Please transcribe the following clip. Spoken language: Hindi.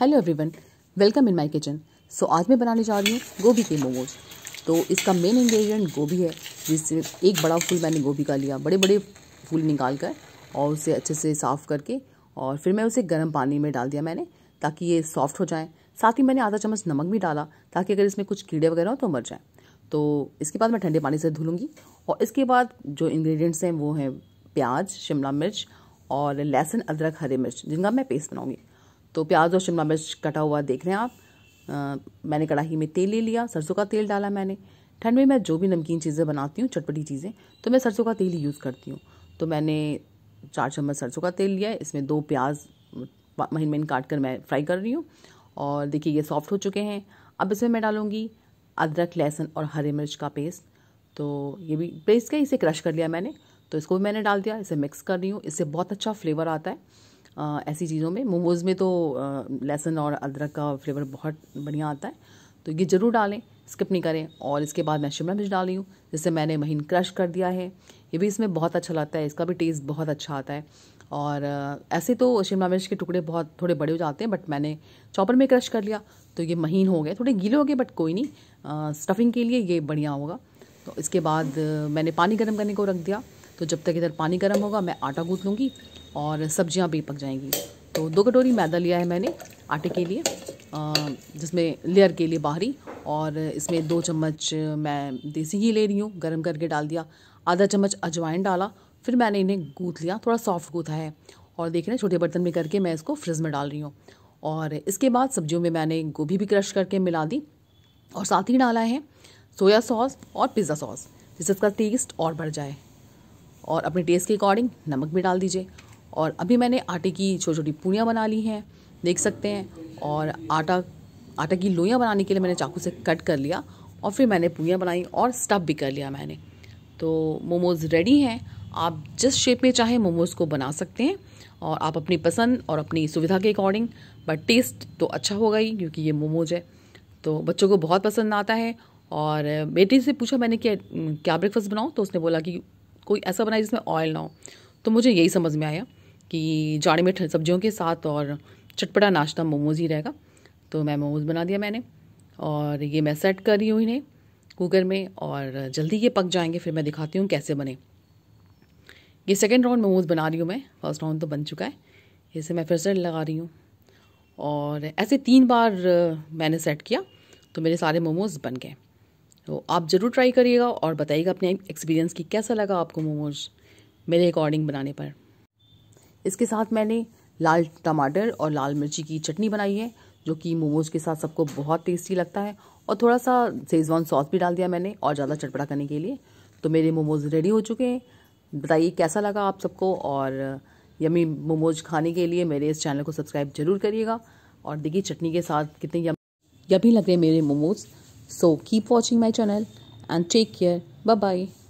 hello everyone welcome in my kitchen so आज मैं बनाने जा रही हूँ गोभी के मोमोज तो इसका मेन इंग्रेडिएंट गोभी है जिससे एक बड़ा फूल मैंने गोभी का लिया बड़े बड़े फूल निकाल कर और उसे अच्छे से साफ़ करके और फिर मैं उसे गर्म पानी में डाल दिया मैंने ताकि ये सॉफ्ट हो जाए साथ ही मैंने आधा चम्मच नमक भी डाला ताकि अगर इसमें कुछ कीड़े वगैरह हो तो मर जाए तो इसके बाद मैं ठंडे पानी से धुलूँगी और इसके बाद जो इंग्रेडिएंट्स हैं वो हैं प्याज शिमला मिर्च और लहसुन अदरक हरी मिर्च जिनका मैं पेस्ट बनाऊँगी तो प्याज और शिमला मिर्च कटा हुआ देख रहे हैं आप आ, मैंने कढ़ाई में तेल ले लिया सरसों का तेल डाला मैंने ठंड में मैं जो भी नमकीन चीज़ें बनाती हूँ चटपटी चीज़ें तो मैं सरसों का तेल ही यूज़ करती हूँ तो मैंने चार चम्मच सरसों का तेल लिया है इसमें दो प्याज महीन महीन काट कर मैं फ्राई कर रही हूँ और देखिए ये सॉफ्ट हो चुके हैं अब इसमें मैं डालूँगी अदरक लहसुन और हरी मिर्च का पेस्ट तो ये भी पेस्ट का इसे क्रश कर लिया मैंने तो इसको भी मैंने डाल दिया इसे मिक्स कर रही हूँ इससे बहुत अच्छा फ्लेवर आता है ऐसी चीज़ों में मोमोज़ में तो लहसुन और अदरक का फ्लेवर बहुत बढ़िया आता है तो ये ज़रूर डालें स्किप नहीं करें और इसके बाद मैं शिमला मिर्च डाली हूँ जिसे मैंने महीन क्रश कर दिया है ये भी इसमें बहुत अच्छा लगता है इसका भी टेस्ट बहुत अच्छा आता है और ऐसे तो शिमला मिर्च के टुकड़े बहुत थोड़े बड़े हो जाते हैं बट मैंने चॉपर में क्रश कर लिया तो ये महीन हो गए थोड़े गीले हो गए बट कोई नहीं स्टफिंग के लिए ये बढ़िया होगा तो इसके बाद मैंने पानी गर्म करने को रख दिया तो जब तक इधर पानी गर्म होगा मैं आटा गूँथ लूँगी और सब्जियां भी पक जाएंगी तो दो कटोरी मैदा लिया है मैंने आटे के लिए जिसमें लेयर के लिए बाहरी और इसमें दो चम्मच मैं देसी घी ले रही हूँ गर्म करके डाल दिया आधा चम्मच अजवाइन डाला फिर मैंने इन्हें गूँथ लिया थोड़ा सॉफ्ट गूँथा है और देख रहे हैं छोटे बर्तन में करके मैं इसको फ्रिज में डाल रही हूँ और इसके बाद सब्जियों में मैंने गोभी भी क्रश करके मिला दी और साथ ही डाला है सोया सॉस और पिज़्ज़ा सॉस जिससे इसका टेस्ट और बढ़ जाए और अपने टेस्ट के अकॉर्डिंग नमक भी डाल दीजिए और अभी मैंने आटे की छोटी छोटी पूड़ियाँ बना ली हैं देख सकते हैं और आटा आटा की लोइयाँ बनाने के लिए मैंने चाकू से कट कर लिया और फिर मैंने पूड़ियाँ बनाई और स्टफ़ भी कर लिया मैंने तो मोमोज़ रेडी हैं आप जिस शेप में चाहे मोमोज़ को बना सकते हैं और आप अपनी पसंद और अपनी सुविधा के अकॉर्डिंग बट टेस्ट तो अच्छा होगा ही क्योंकि ये मोमोज है तो बच्चों को बहुत पसंद आता है और बेटी से पूछा मैंने कि क्या ब्रेकफास्ट बनाऊँ तो उसने बोला कि कोई ऐसा बनाए जिसमें ऑयल ना हो तो मुझे यही समझ में आया कि जाड़े में सब्जियों के साथ और चटपटा नाश्ता मोमोज़ ही रहेगा तो मैं मोमोज़ बना दिया मैंने और ये मैं सेट कर रही हूँ इन्हें कुकर में और जल्दी ये पक जाएंगे फिर मैं दिखाती हूँ कैसे बने ये सेकेंड राउंड मोमोज़ बना रही हूँ मैं फर्स्ट राउंड तो बन चुका है इसे मैं फिर सेट लगा रही हूँ और ऐसे तीन बार मैंने सेट किया तो मेरे सारे मोमोज़ बन गए तो आप ज़रूर ट्राई करिएगा और बताइएगा अपने एक्सपीरियंस की कैसा लगा आपको मोमोज़ मेरे अकॉर्डिंग बनाने पर इसके साथ मैंने लाल टमाटर और लाल मिर्ची की चटनी बनाई है जो कि मोमोज़ के साथ सबको बहुत टेस्टी लगता है और थोड़ा सा सेजवान सॉस भी डाल दिया मैंने और ज़्यादा चटपटा करने के लिए तो मेरे मोमोज़ रेडी हो चुके हैं बताइए कैसा लगा आप सबको और यमी मोमोज खाने के लिए मेरे इस चैनल को सब्सक्राइब जरूर करिएगा और देखिए चटनी के साथ कितने यम यमी लग रहे मेरे momos so keep watching my channel and take care bye bye